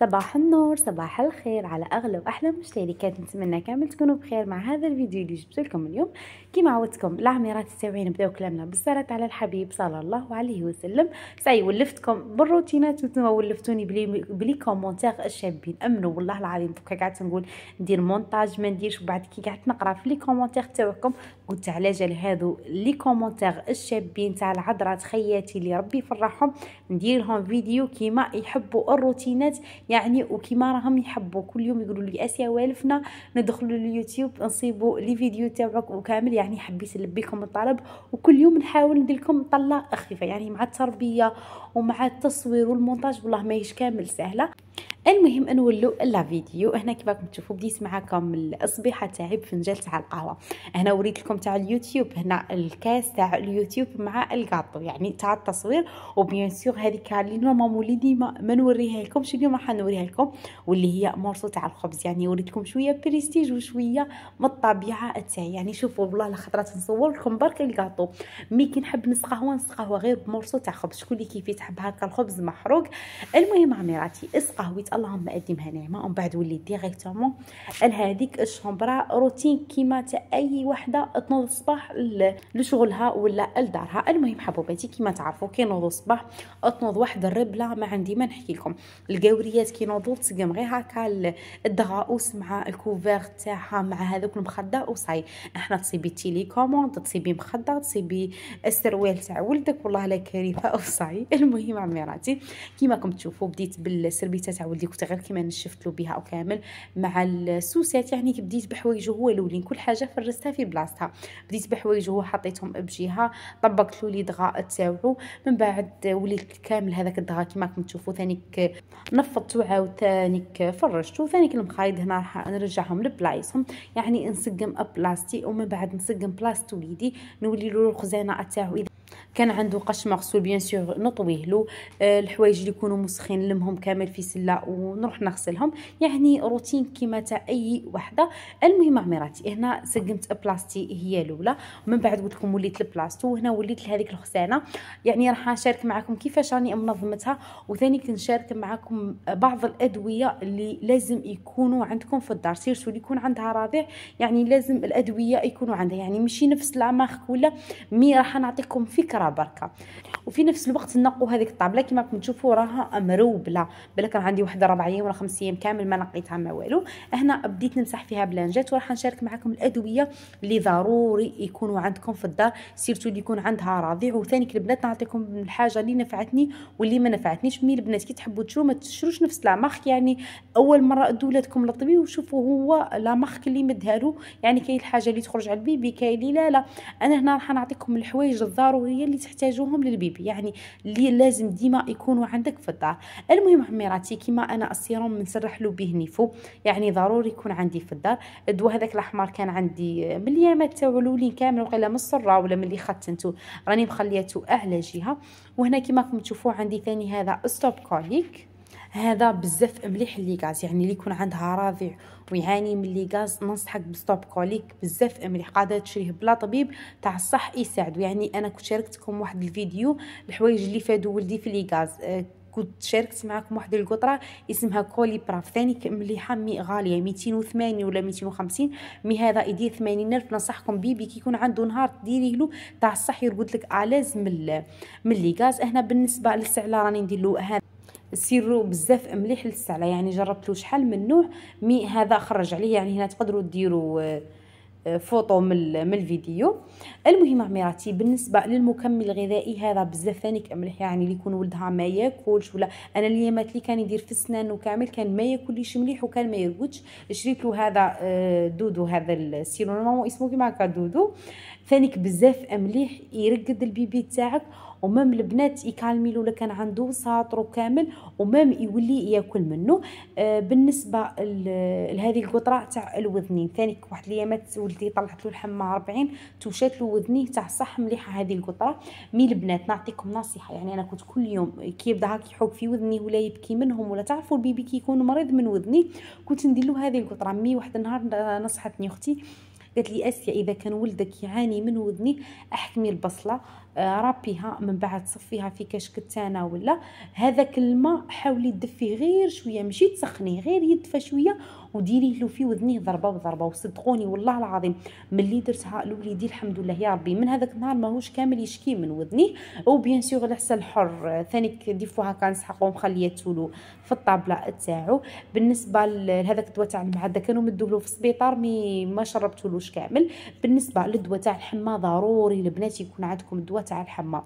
صباح النور صباح الخير على اغلى واحلى مشتركات نتمنى كامل تكونوا بخير مع هذا الفيديو اللي جبت لكم اليوم كيما عودتكم العميرات التابعين بداو كلامنا بالصلاه على الحبيب صلى الله عليه وسلم ساي ولفتكم بالروتينات وانتم ولفتوني بلي بلي كومونتير الشابين امنوا والله العظيم دوكا قعدت نقول ندير مونتاج ما نديرش وبعد كي قعدت نقرا في لي كومونتير تاعكم قلت على جال هادو لي كومونتير الشابين تاع العذرات خياتي اللي ربي يفرحهم ندير لهم فيديو كيما يحبوا الروتينات يعني وكيما راهم يحبوا كل يوم يقولوا لي اسيا والفنا ندخلوا اليوتيوب نصيبوا لي فيديو تاعك وكامل يعني حبيت نلبيكم الطلب وكل يوم نحاول ندير لكم طله خفيفه يعني مع التربيه ومع التصوير والمونتاج والله ماهيش كامل سهله المهم نولو لا فيديو هنا كيف راكم تشوفوا بديت معاكم الاصبيحه تاعي بفنجان تاع القهوه هنا وريت لكم تاع اليوتيوب هنا الكاس تاع اليوتيوب مع الكاطو يعني تاع التصوير وبيان سور هذه اللي ماما وليدي ديما ما نوريها لكمش اليوم راح نوريها لكم واللي هي مورسو تاع الخبز يعني وريت لكم شويه بريستيج وشويه من الطبيعه تاعي يعني شوفوا والله لا خطرات نصور لكم برك الكاطو مي كي نحب نسقهوه نسقهوه غير بمورسو تاع خبز شكون اللي كيف تحب هكا الخبز محروق المهم عميراتي اسقه قهويت اللهم اقدمها ناعمه ومن بعد وليت ديريكتومون لهذيك الشومبرا روتين كيما تا اي وحده تنوض الصباح لشغلها ولا لدارها المهم حبوباتي كيما تعرفوا كينوضوا الصباح تنوض واحد الربله ما عندي ما نحكي لكم كي نوضوا تسقم غير هكا الدغاوس مع الكوفير تاعها مع هذوك المخده وصاي احنا تصيبي تيلي كوموند تصيبي مخده تصيبي السروال تاع ولدك والله لا كارثه وصاي المهم عميراتي كيما راكم تشوفوا بديت بالسربيتات تاع ولدي كنت غير كيما نشفت له بها او كامل مع السوسات يعني بديت بحوايجه هو الاولين كل حاجه فرستها في بلاصتها بديت بحوايجه هو حطيتهم بجهه طبقت له لي دغاء تاعو من بعد وليت كامل هذاك الدغاء كيما راكم تشوفوا ثانيك نفضتو عاود ثانيك فرشتو ثانيك المخايد هنا راح نرجعهم لبلايصهم يعني نسقم بلاستي ومن بعد نسقم بلاصه وليدي نولي له الخزانه تاعو كان عنده قش مغسول بيان سور نطويه له آه، الحوايج اللي يكونوا مسخين نلمهم كامل في سله ونروح نغسلهم يعني روتين كيما تاع اي وحده المهم عميراتي هنا سقمت بلاستي هي الاولى ومن بعد قلت لكم وليت البلاستو وهنا وليت لهذيك الخزانه يعني راح نشارك معكم كيفاش راني منظمتها وثاني كنشارك معكم بعض الادويه اللي لازم يكونوا عندكم في الدار سيرسو اللي يكون عندها رضيع يعني لازم الادويه يكونوا عندها يعني ماشي نفس لا ولا مي راح نعطيكم في فكره بركه وفي نفس الوقت نقوا هذيك الطابله كما راكم تشوفوا راها مروبله بالك راه عندي وحده ربع ايام ولا خمس ايام كامل ما نقيتها ما والو هنا بديت نمسح فيها بلانجات وراح نشارك معكم الادويه اللي ضروري يكونوا عندكم في الدار سيرتو اللي يكون عندها رضيع وثاني البنات نعطيكم الحاجه اللي نفعتني واللي ما نفعتنيش مي البنات كي تحبوا تشرو ما تشروش نفس لا يعني اول مره ادوا ولادكم للطبيب وشوفوا هو لا مارك اللي مدها له يعني كاين الحاجه اللي تخرج على البيبي كاين اللي لا لا انا هنا راح نعطيكم الحوايج الضروريه اللي تحتاجوهم للبيبي الطبيب يعني اللي لازم ديما يكونوا عندك في الدار المهم عميراتي كيما انا السيروم منسرح له به نيفو يعني ضروري يكون عندي في الدار الدواء هذاك الاحمر كان عندي من اليامات تاعو الاولين كامل وقيلا من الصره ولا ملي ختنتو راني مخليته اعلى جهه وهنا كيما راكم تشوفوا عندي ثاني هذا ستوب كوليك هذا بزاف مليح غاز يعني اللي يكون عندها راضع ويعاني من غاز ننصحك بستوب كوليك بزاف مليح قاعده تشريه بلا طبيب تاع الصح يساعدو يعني انا كنت شاركتكم واحد الفيديو الحوايج اللي فادو ولدي في غاز أه، كنت شاركت معكم واحد القطره اسمها كولي براف ثاني مليحه مي غاليه ميتين 280 ولا ميتين وخمسين مي هذا يدير الف ننصحكم بيه بي كيكون عنده نهار تديريه له تاع الصح يرقد لك اليز من من لي غاز هنا بالنسبه للسعر راني ندير له هذا سيرو بزاف مليح للسعله يعني جربتلو شحال من نوع مي هذا خرج عليه يعني هنا تقدروا ديروا آه، آه، فوطو من من الفيديو المهم عميراتي بالنسبه للمكمل الغذائي هذا بزاف ثاني مليح يعني اللي يكون ولدها ما ياكلش ولا انا مات لي كان يدير في السنان كامل كان ما ياكلش مليح وكان ما يرقدش شريت له هذا آه، دودو هذا السيرو ماما اسمه كيما هكا دودو ثانيك بزاف مليح يرقد البيبي تاعك ومام البنات يكالمي لو كان عنده ساطرو كامل ومام يولي ياكل منه آه، بالنسبه لهذه القطره تاع الوذنين ثاني واحد الايامات ولدي طلعت له الحمى 40 توشات له وذنيه تاع صح مليحه هذه القطره مي البنات نعطيكم نصيحه يعني انا كنت كل يوم كي يبدا هاك يحوك في وذني ولا يبكي منهم ولا تعرفوا البيبي كي يكون مريض من وذني كنت ندير له هذه القطره مي واحد النهار نصحتني اختي قالت لي اسيا اذا كان ولدك يعاني من وذنيه احكمي البصله آه، رابيها من بعد صفيها في كاش كتانه ولا هذاك الماء حاولي دفي غير شويه ماشي تسخنيه غير يدفى شويه وديري له في وذنيه ضربه وضربه وصدقوني والله العظيم ملي درتها لوليدي الحمد لله يا ربي من هذاك النهار ماهوش كامل يشكي من وذنيه وبيان سيغ العسل الحر ثاني دي فوا هكا نسحقو مخليته له في الطابله تاعو بالنسبه لهذاك الدواء تاع المعده كانوا مدوه في السبيطار مي ما شربتولوش كامل بالنسبه للدواء تاع الحمى ضروري البنات يكون عندكم الدواء تاع الحمى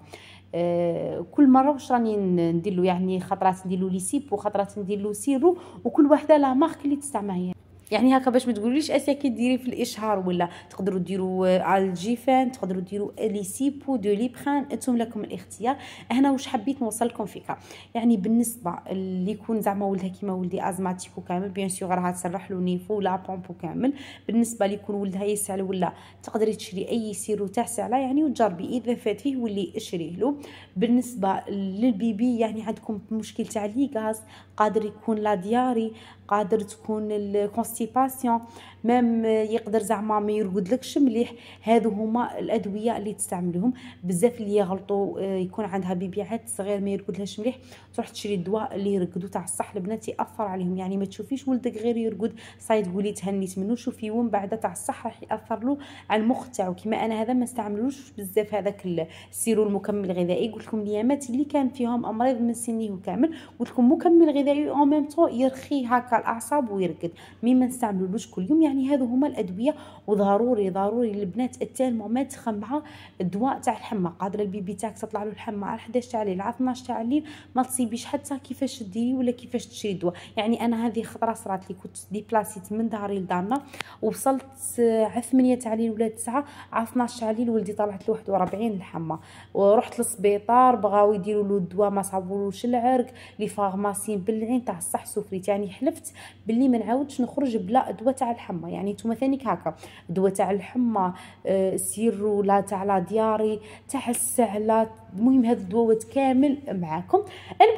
آه كل مره واش راني ندير يعني خطرات ندير له لي سيب وخطرات ندير له سيرو وكل وحده لا مارك اللي تستعملها يعني هكا باش ما تقوليش اسيا كي ديري في الاشهار ولا تقدروا ديروا على الجيفان تقدروا ديروا لي سيبو دو ليبران انتم لكم الاختيار هنا واش حبيت نوصل لكم فكره يعني بالنسبه اللي يكون زعما ولدها كيما ولدي ازماتيك وكامل بيان سيغ راها تسرح له نيفو ولا بومبو كامل بالنسبه اللي يكون ولدها يسعل ولا تقدري تشري اي سيرو تاع سعله يعني وتجربي اذا فات فيه ولي اشريه له بالنسبه للبيبي يعني عندكم مشكل تاع لي غاز قادر يكون لا دياري قادر تكون الكونستيباسيون مام يقدر زعما ما يرقدلكش مليح هذو هما الادويه اللي تستعملهم بزاف اللي يغلطوا آه، يكون عندها بيبيعات صغير ما يرقدلهاش مليح تروح تشري الدواء اللي يرقدو تاع الصح البنات ياثر عليهم يعني ما تشوفيش ولدك غير يرقد صاي تقولي تهنيت منه شوفي يوم بعد تاع الصح راح ياثر له على المخ تاعو كيما انا هذا ما نستعملوش بزاف هذاك السيرو المكمل الغذائي قلت لكم اليامات اللي كان فيهم امراض من سنيه كامل قلت لكم مكمل غذائي اون ميم طو يرخي هكا الاعصاب ويرقد مي ما نستعملوش كل يوم يعني هذو هما الادويه وضروري ضروري البنات ما تخمعها الدواء تاع الحمى قادره البيبي تاعك تطلع له الحمى على 11 تاع الليل على 12 تاع الليل ما تصيبيش حتى كيفاش ديري ولا كيفاش تشري الدواء يعني انا هذه خطره صرات لي كنت ديبلاسيت من داري لدارنا وصلت على 8 تاع الليل ولا 9 على 12 تاع الليل ولدي طلعت له 41 الحمى ورحت للسبيطار بغاو يديروا له الدواء ما صابولوش العرق لي فارماسيين بالعين تاع الصح سفريت يعني حلفت باللي ما نعاودش نخرج بلا دواء تاع الحمى يعني نتوما ثاني هكا دواء تاع الحمى آه، سيرو لا تاع لا دياري تاع السعله المهم هاد الدواوات كامل معاكم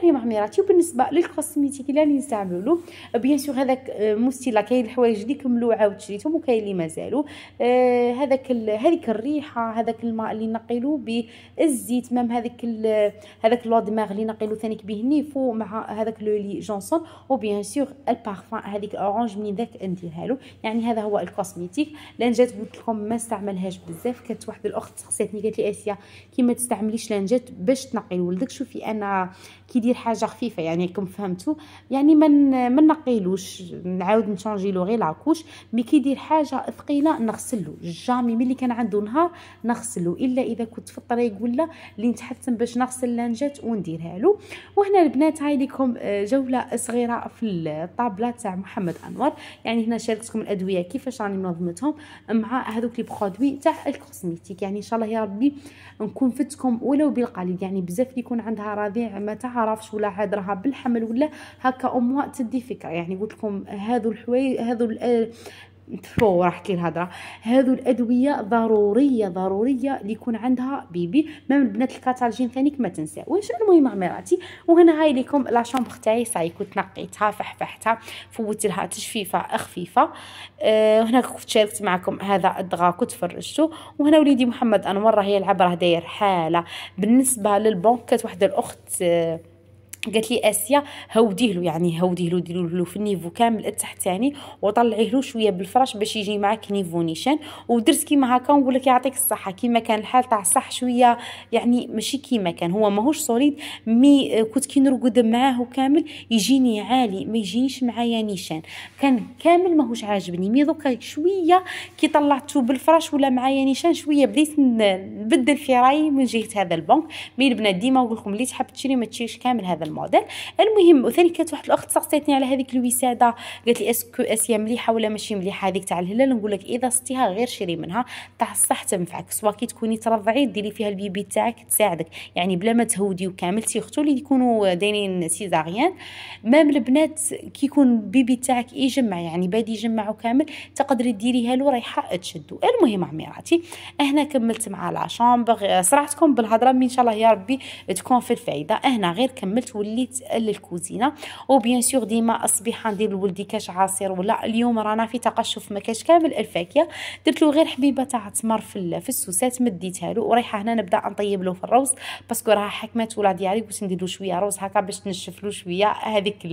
المهم عميراتي وبالنسبه للكوسميتيك اللي راني نستعملو بيان سور هذاك آه، موستيلا كاين الحوايج اللي عاود شريتهم وكاين اللي مازالو آه، هذاك هذيك الريحه هذاك الماء اللي نقيلو بالزيت مام هذاك هذاك لو دماغ اللي نقيلو ثاني به النيفو مع هذاك لو لي جونسون وبيان سور البارفان هذيك اورانج من ذاك نديرها له يعني هذا هو الكوسميتيك لان جات قلت لكم ما استعملهاش بزاف كانت واحد الاخت سقساتني قالت لي اسيا كي ما تستعمليش لان جات باش تنقي ولدك شوفي انا كيدير حاجه خفيفه يعني كم فهمتوا يعني من ما نقيلوش نعاود نشانجي له غير لاكوش مي كيدير حاجه ثقيله نغسلو جامي ملي كان عنده نهار نغسلو الا اذا كنت في الطريق ولا اللي نتحتم باش نغسل لانجات ونديرها له وهنا البنات هاي لكم جوله صغيره في الطابله تاع محمد انور يعني هنا شاركتكم الادويه كيفاش راني منظمتهم مع هذوك لي برودوي تاع الكوزميتيك يعني ان شاء الله يا ربي نكون فتكم ولو بالقليل يعني بزاف اللي يكون عندها رضيع ما تعرفش ولا عاد راها بالحمل ولا هكا اموا تدي فكره يعني قلت لكم هذو الحوايج هذو فو راح كاين الهضره هذو الادويه ضروريه ضروريه اللي يكون عندها بيبي من البنات الكاتالجين ثانيك ما واش المهم عمراتي وهنا هاي لكم لا شومبر تاعي صاي كنت نقيتها فحفحتها فوت لها تجفيفه خفيفه أه هنا كنت شاركت معكم هذا الدغا كنت فرجته وهنا وليدي محمد انور راه يلعب راه داير حاله بالنسبه للبونكات واحد واحده الاخت أه قالت لي اسيا هوديه له يعني هوديه له ديروا له في النيفو كامل التحت ثاني وطلعيه له شويه بالفراش باش يجي معاك نيفو نيشان ودرت كيما هكا ونقول لك يعطيك الصحه كيما كان الحال تاع الصح شويه يعني ماشي كيما كان هو ماهوش سوليد مي كنت كي نرقد معاه كامل يجيني عالي ما يجينيش معايا نيشان كان كامل ماهوش عاجبني مي دوكا شويه كي طلعته بالفراش ولا معايا نيشان شويه بديت نبدل في رايي من جهه هذا البنك مي البنات ديما نقول لكم اللي تحب تشري ما تشريش كامل هذا الموديل المهم وثاني كانت واحد الاخت سقسيتني على هذيك الوساده قالت لي اسكو اسيا مليحه ولا ماشي مليحه هذيك تاع الهلال نقول لك اذا صتيها غير شري منها تاع الصح تنفعك سوا كي تكوني ترضعي ديري فيها البيبي تاعك تساعدك يعني بلا ما تهوديو كامل اختو اللي يكونوا دايرين سيزاريان مام البنات كي يكون البيبي تاعك يجمع يعني بادي يجمعو كامل تقدري ديريها له رايحه تشدو المهم عميراتي هنا كملت مع لا شامبر صراحتكم بالهضره ان شاء الله يا ربي تكون في الفايده هنا غير كملت تولي للكوزينه الكوزينه وبيان سور ديما الصبيحه ندير لولدي كاش عصير ولا اليوم رانا في تقشف ما كاش كامل الفاكهه درت له غير حبيبه تاع تمر في في السوسات مديتها له ورايحه هنا نبدا نطيب له في الروز باسكو راها حكمات ولا ديالي قلت ندير له شويه روز هكا باش تنشف له شويه هذيك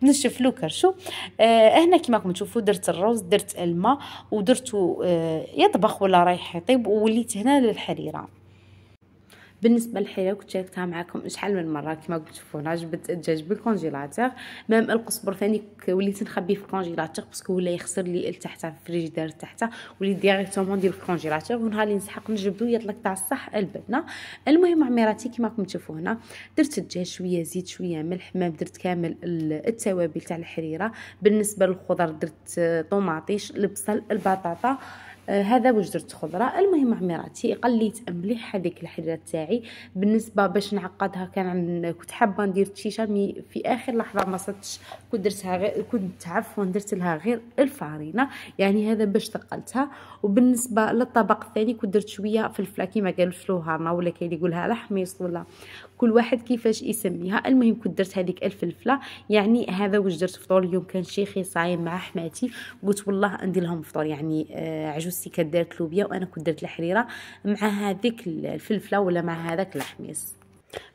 تنشف له كرشو آه هنا كيما راكم تشوفوا درت الروز درت الماء ودرتو آه يطبخ ولا رايح يطيب ووليت هنا للحريره بالنسبه للحياه كنت شاركتها معكم شحال من مره كما قلت تشوفونا عجبت الدجاج بالكونجيلاتور ميم القزبر ثاني وليت نخبيه في الكونجيلاتور باسكو ولا يخسر لي التحت في الفريجيدير تحته وليت ديريكتومون ديال الكونجيلاتور ونهار اللي نسحق نجبدو يطلق تاع الصح البنه المهم عميراتي كما راكم تشوفوا هنا درت الدجاج شويه زيت شويه ملح ما درت كامل التوابل تاع الحريره بالنسبه للخضر درت آه، طوماطيش البصل البطاطا آه، هذا واش درت خضره المهم عميراتي قليت مليح هذيك الحريره تاعي بالنسبه باش نعقدها كان كنت حابه ندير الشيشه مي في اخر لحظه ما صدتش كنت درتها غير كنت عفوا درت لها غير الفارينه يعني هذا باش ثقلتها وبالنسبه للطبق الثاني كنت درت شويه فلفله كيما قالوا شلوها ما ولا كاين اللي يقولها لحميص ولا كل واحد كيفاش يسميها المهم كنت درت هذيك الفلفله يعني هذا واش درت فطور اليوم كان شيخي صايم مع حماتي قلت والله ندير لهم فطور يعني آه، عجوزتي كدارت لوبيا وانا كنت درت الحريره مع هذيك الفلفله ولا مع هذاك الحميص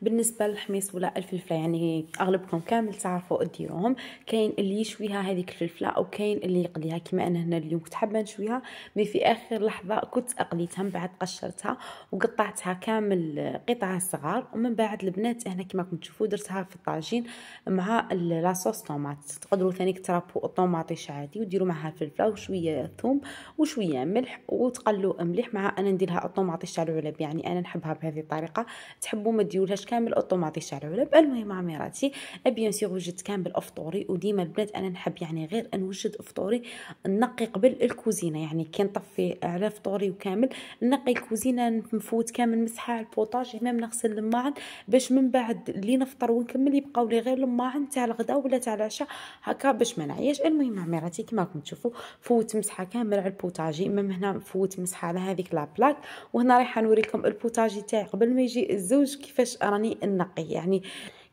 بالنسبه للحميص ولا الفلفله يعني اغلبكم كامل تعرفوا ديروهم كاين اللي يشويها هذيك الفلفله او كاين اللي يقليها كما انا هنا اليوم كنت حابه نشويها مي في اخر لحظه كنت اقليتها من بعد قشرتها وقطعتها كامل قطع صغار ومن بعد البنات هنا كما راكم تشوفوا درتها في الطاجين مع لاصوص طوماط تقدروا ثاني ترابو الطوماطيش عادي وديروا معها الفلفله وشويه ثوم وشويه ملح وتقلوا مليح مع انا نديرها الطوماطيش تاع العلب يعني انا نحبها بهذه الطريقه تحبوا ما ديروا ولهاش كامل اوتوماتيك على العلب المهم ميراتي بيان سيغ وجدت كامل افطوري وديما البنات انا نحب يعني غير نوجد افطوري نقي قبل الكوزينه يعني كي نطفي على فطوري وكامل نقي الكوزينه نفوت كامل مسحه البوطاج ميم نغسل الماعن باش من بعد اللي نفطر ونكمل يبقاو لي غير الماعن تاع الغداء ولا تاع العشاء هكا باش ما نعياش المهم ميراتي كما راكم تشوفوا فوت مسحه كامل على البوطاجي من هنا فوت مسحه على هذيك لابلاك وهنا رايحه نوريكم البوطاجي تاعي قبل ما يجي الزوج كيفاش راني النقي يعني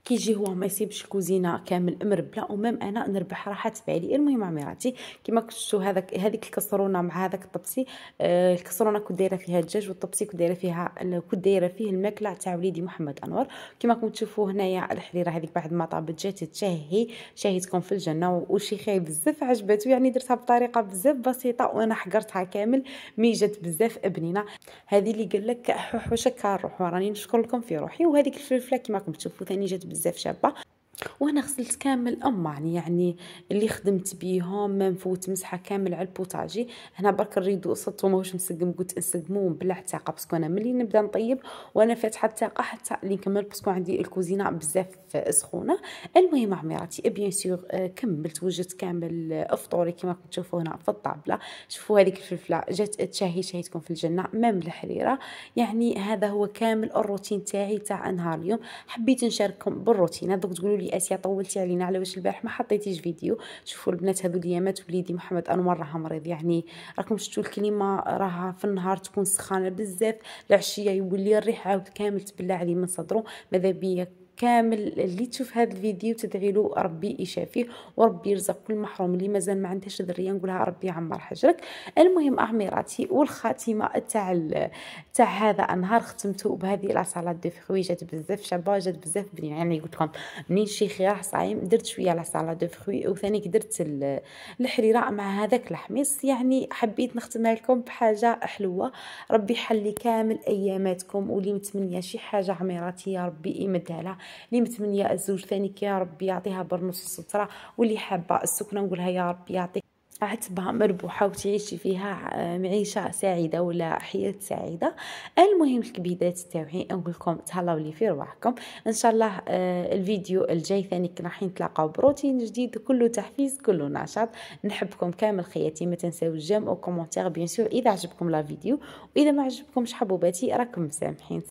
كيجي هو ما يسيبش الكوزينه كامل مربله ومام انا نربح راحه بالي المهم عميراتي كما كتشوفوا هذاك هذيك الكسرونه مع هذاك الطبسي آه الكسرونه كنت دايره فيها الدجاج والطبسي كنت دايره فيها كنت دايره فيه الماكله تاع وليدي محمد انور كما تشوفوا هنايا الحريره هذيك بعد ما طابت جات تشهي شهيتكم في الجنه خايب بزاف عجباتو يعني درتها بطريقه بزاف بسيطه وانا حقرتها كامل مي جات بزاف ابنينه هذه اللي قال لك حوحوشه كاروح راني نشكر لكم في روحي وهذيك الفلفله كما راكم تشوفوا ثاني جات بزاف شابه وانا غسلت كامل امان يعني اللي خدمت بيهم ما نفوت مسحه كامل على البوطاجي هنا برك الريدو وما ماهوش مسقم قلت نسقمو بلا الطاقه باسكو انا ملي نبدا نطيب وانا فاتحه التاقه حتى اللي نكمل باسكو عندي الكوزينه بزاف سخونه المهم عميراتي بيان آه، سور كملت وجدت كامل فطوري كما راكم تشوفوا هنا في الطابله شوفوا هذيك الفلفله جات تشهي شهيتكم في الجنه مام الحريره يعني هذا هو كامل الروتين تاعي تاع نهار اليوم حبيت نشارككم بالروتين دوك تقولوا لي وي اسيا طولتي علينا على واش البارح ما حطيتيش فيديو شوفوا البنات هذو ليامات وليدي محمد انور راه مريض يعني راكم شفتوا الكليمه راها في النهار تكون سخانه بزاف العشيه يولي الريح عاود كامل تبلع عليه من صدره ماذا بيا كامل اللي تشوف هذا الفيديو تدعي له ربي يشافيه وربي يرزق كل محروم اللي مازال ما عندهاش ذريه نقولها ربي يعمر حجرك المهم اميراتي والخاتمه تاع تاع هذا النهار ختمته بهذه لا سالاد دو فروي جات بزاف شابه جات بزاف بنينه يعني قلت لكم منين شيخي راح صايم درت شويه لا سالاد دو فروي وثاني درت الحريره مع هذاك الحميص يعني حبيت نختمها لكم بحاجه حلوه ربي يحلي كامل اياماتكم واللي متمنيه شي حاجه عميراتي يا ربي يمدها لها اللي متمنيه الزوج ثاني كي ربي يعطيها برنوس الستره واللي حابه السكنه نقولها يا ربي يعطيك عتبها مربوحة وتعيشي فيها آه، معيشة سعيدة ولا حياة سعيدة المهم الكبيدات تاعي نقول لكم تهلاو لي في رواحكم ان شاء الله آه، الفيديو الجاي ثاني راح نتلاقاو بروتين جديد كله تحفيز كله نشاط نحبكم كامل خياتي ما تنساو الجيم او كومونتير بيان سور اذا عجبكم لا فيديو واذا ما عجبكمش حبوباتي راكم مسامحين